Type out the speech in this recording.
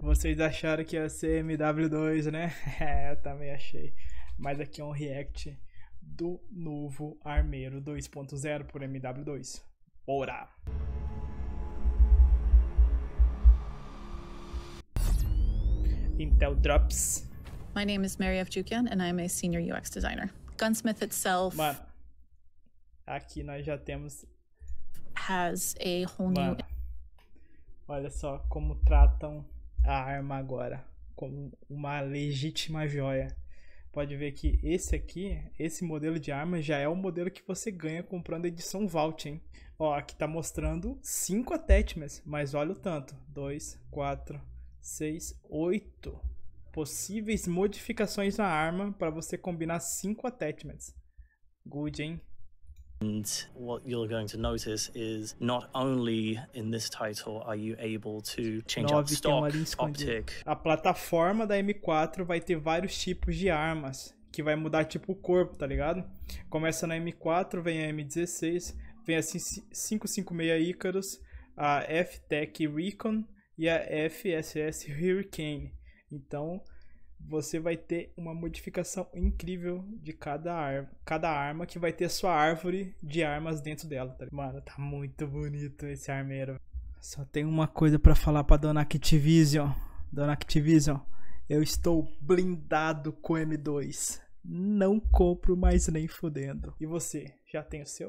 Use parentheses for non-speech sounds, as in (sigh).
Vocês acharam que ia ser MW2, né? (laughs) É, eu também achei. Mas aqui é um react do novo Armeiro 2.0 por MW2. Bora! Intel Drops. My name is Mary F. Jukian and I'm a senior UX designer. Gunsmith itself. Mano, aqui nós já temos. Has a whole Mano, new. Olha só como tratam a arma agora como uma legítima joia. Pode ver que esse aqui, esse modelo de arma já é o modelo que você ganha comprando a edição Vault, hein? Ó, aqui tá mostrando 5 attachments, mas olha o tanto. 2, 4, 6, 8 possíveis modificações na arma para você combinar 5 attachments. Good, hein? And what you're going to notice is not only in this title are you able to change up stock, optic. A plataforma da M4 vai ter vários tipos de armas, que vai mudar tipo o corpo, tá ligado? Começa na M4, vem a M16, vem a 556 Icarus, a F-Tech Recon e a FSS Hurricane. Então, você vai ter uma modificação incrível de cada, arma. cada arma, que vai ter sua árvore de armas dentro dela. Tá? Mano, tá muito bonito esse armeiro. Só tem uma coisa para falar pra Dona Activision. Dona Activision, eu estou blindado com M2. Não compro mais nem fudendo. E você, já tem o seu?